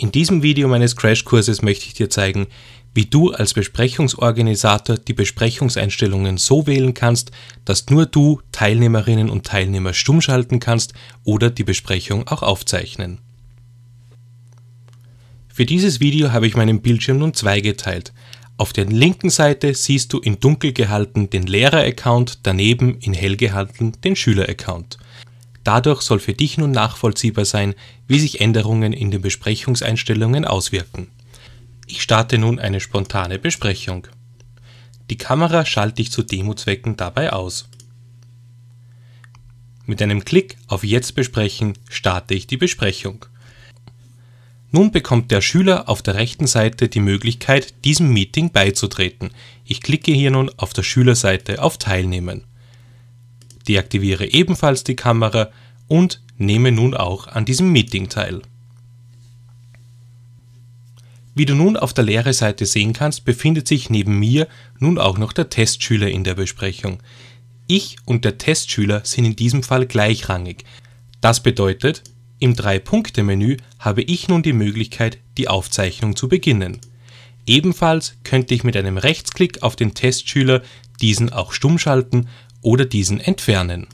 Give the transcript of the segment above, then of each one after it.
In diesem Video meines Crashkurses möchte ich dir zeigen, wie du als Besprechungsorganisator die Besprechungseinstellungen so wählen kannst, dass nur du Teilnehmerinnen und Teilnehmer stummschalten kannst oder die Besprechung auch aufzeichnen. Für dieses Video habe ich meinen Bildschirm nun zweigeteilt. Auf der linken Seite siehst du in dunkel gehalten den Lehrer-Account, daneben in hell gehalten den Schüler-Account. Dadurch soll für dich nun nachvollziehbar sein, wie sich Änderungen in den Besprechungseinstellungen auswirken. Ich starte nun eine spontane Besprechung. Die Kamera schalte ich zu Demozwecken dabei aus. Mit einem Klick auf Jetzt besprechen starte ich die Besprechung. Nun bekommt der Schüler auf der rechten Seite die Möglichkeit, diesem Meeting beizutreten. Ich klicke hier nun auf der Schülerseite auf Teilnehmen deaktiviere ebenfalls die Kamera und nehme nun auch an diesem Meeting teil. Wie du nun auf der leeren Seite sehen kannst, befindet sich neben mir nun auch noch der Testschüler in der Besprechung. Ich und der Testschüler sind in diesem Fall gleichrangig. Das bedeutet, im Drei-Punkte-Menü habe ich nun die Möglichkeit, die Aufzeichnung zu beginnen. Ebenfalls könnte ich mit einem Rechtsklick auf den Testschüler diesen auch stumm schalten oder diesen entfernen.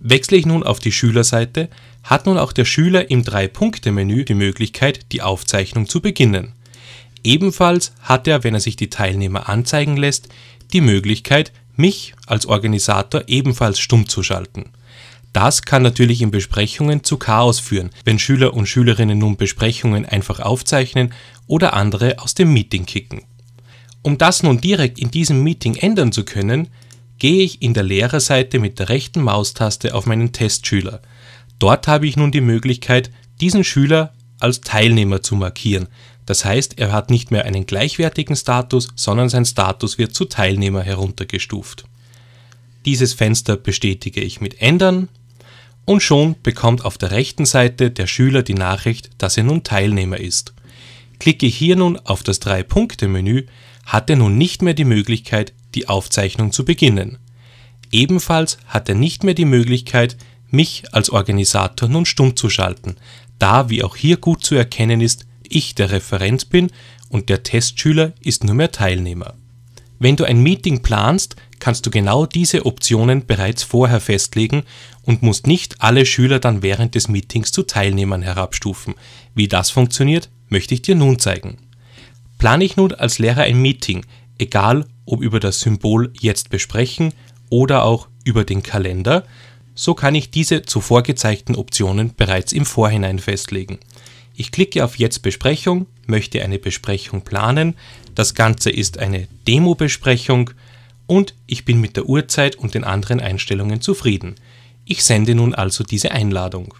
Wechsle ich nun auf die Schülerseite, hat nun auch der Schüler im Drei-Punkte-Menü die Möglichkeit, die Aufzeichnung zu beginnen. Ebenfalls hat er, wenn er sich die Teilnehmer anzeigen lässt, die Möglichkeit, mich als Organisator ebenfalls stumm zu schalten. Das kann natürlich in Besprechungen zu Chaos führen, wenn Schüler und Schülerinnen nun Besprechungen einfach aufzeichnen oder andere aus dem Meeting kicken. Um das nun direkt in diesem Meeting ändern zu können, gehe ich in der Lehrerseite mit der rechten Maustaste auf meinen Testschüler. Dort habe ich nun die Möglichkeit, diesen Schüler als Teilnehmer zu markieren. Das heißt, er hat nicht mehr einen gleichwertigen Status, sondern sein Status wird zu Teilnehmer heruntergestuft. Dieses Fenster bestätige ich mit Ändern und schon bekommt auf der rechten Seite der Schüler die Nachricht, dass er nun Teilnehmer ist. Klicke hier nun auf das Drei-Punkte-Menü, hat er nun nicht mehr die Möglichkeit, die Aufzeichnung zu beginnen. Ebenfalls hat er nicht mehr die Möglichkeit, mich als Organisator nun stumm zu schalten, da, wie auch hier gut zu erkennen ist, ich der Referent bin und der Testschüler ist nur mehr Teilnehmer. Wenn du ein Meeting planst, kannst du genau diese Optionen bereits vorher festlegen und musst nicht alle Schüler dann während des Meetings zu Teilnehmern herabstufen. Wie das funktioniert, möchte ich dir nun zeigen. Plane ich nun als Lehrer ein Meeting, egal ob über das Symbol Jetzt besprechen oder auch über den Kalender, so kann ich diese zuvor gezeigten Optionen bereits im Vorhinein festlegen. Ich klicke auf Jetzt Besprechung, möchte eine Besprechung planen, das Ganze ist eine Demo-Besprechung und ich bin mit der Uhrzeit und den anderen Einstellungen zufrieden. Ich sende nun also diese Einladung.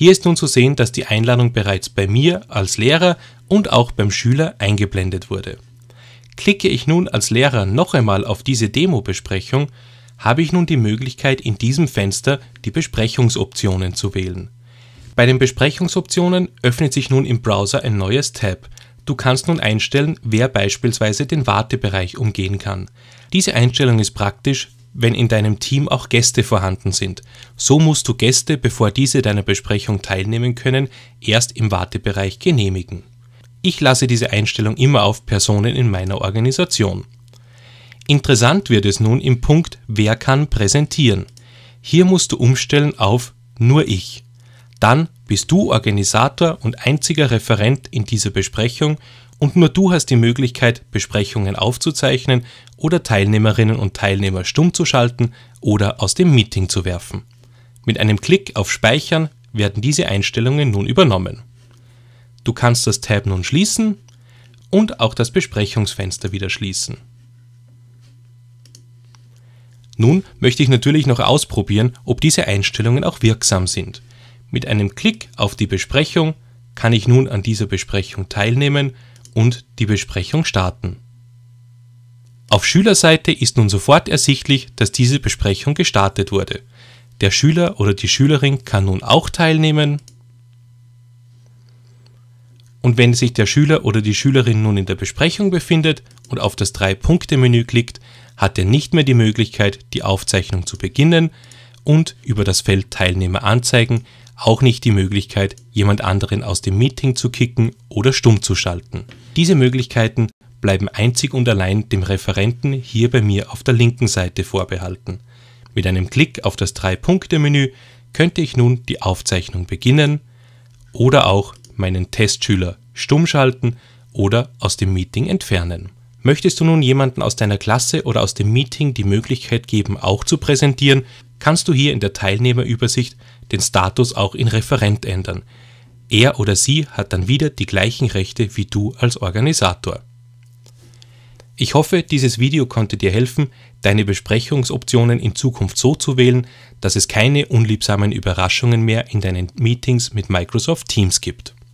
Hier ist nun zu sehen, dass die Einladung bereits bei mir als Lehrer und auch beim Schüler eingeblendet wurde. Klicke ich nun als Lehrer noch einmal auf diese Demo-Besprechung, habe ich nun die Möglichkeit, in diesem Fenster die Besprechungsoptionen zu wählen. Bei den Besprechungsoptionen öffnet sich nun im Browser ein neues Tab. Du kannst nun einstellen, wer beispielsweise den Wartebereich umgehen kann. Diese Einstellung ist praktisch, wenn in deinem Team auch Gäste vorhanden sind. So musst du Gäste, bevor diese deiner Besprechung teilnehmen können, erst im Wartebereich genehmigen. Ich lasse diese Einstellung immer auf Personen in meiner Organisation. Interessant wird es nun im Punkt Wer kann präsentieren. Hier musst du umstellen auf Nur ich. Dann bist du Organisator und einziger Referent in dieser Besprechung und nur du hast die Möglichkeit, Besprechungen aufzuzeichnen oder Teilnehmerinnen und Teilnehmer stumm zu schalten oder aus dem Meeting zu werfen. Mit einem Klick auf Speichern werden diese Einstellungen nun übernommen. Du kannst das Tab nun schließen und auch das Besprechungsfenster wieder schließen. Nun möchte ich natürlich noch ausprobieren, ob diese Einstellungen auch wirksam sind. Mit einem Klick auf die Besprechung kann ich nun an dieser Besprechung teilnehmen und die Besprechung starten. Auf Schülerseite ist nun sofort ersichtlich, dass diese Besprechung gestartet wurde. Der Schüler oder die Schülerin kann nun auch teilnehmen. Und wenn sich der Schüler oder die Schülerin nun in der Besprechung befindet und auf das Drei-Punkte-Menü klickt, hat er nicht mehr die Möglichkeit, die Aufzeichnung zu beginnen und über das Feld Teilnehmer anzeigen auch nicht die Möglichkeit, jemand anderen aus dem Meeting zu kicken oder stumm zu schalten. Diese Möglichkeiten bleiben einzig und allein dem Referenten hier bei mir auf der linken Seite vorbehalten. Mit einem Klick auf das Drei-Punkte-Menü könnte ich nun die Aufzeichnung beginnen oder auch meinen Testschüler stummschalten oder aus dem Meeting entfernen. Möchtest du nun jemanden aus deiner Klasse oder aus dem Meeting die Möglichkeit geben, auch zu präsentieren, kannst du hier in der Teilnehmerübersicht den Status auch in Referent ändern. Er oder sie hat dann wieder die gleichen Rechte wie du als Organisator. Ich hoffe, dieses Video konnte dir helfen, deine Besprechungsoptionen in Zukunft so zu wählen, dass es keine unliebsamen Überraschungen mehr in deinen Meetings mit Microsoft Teams gibt.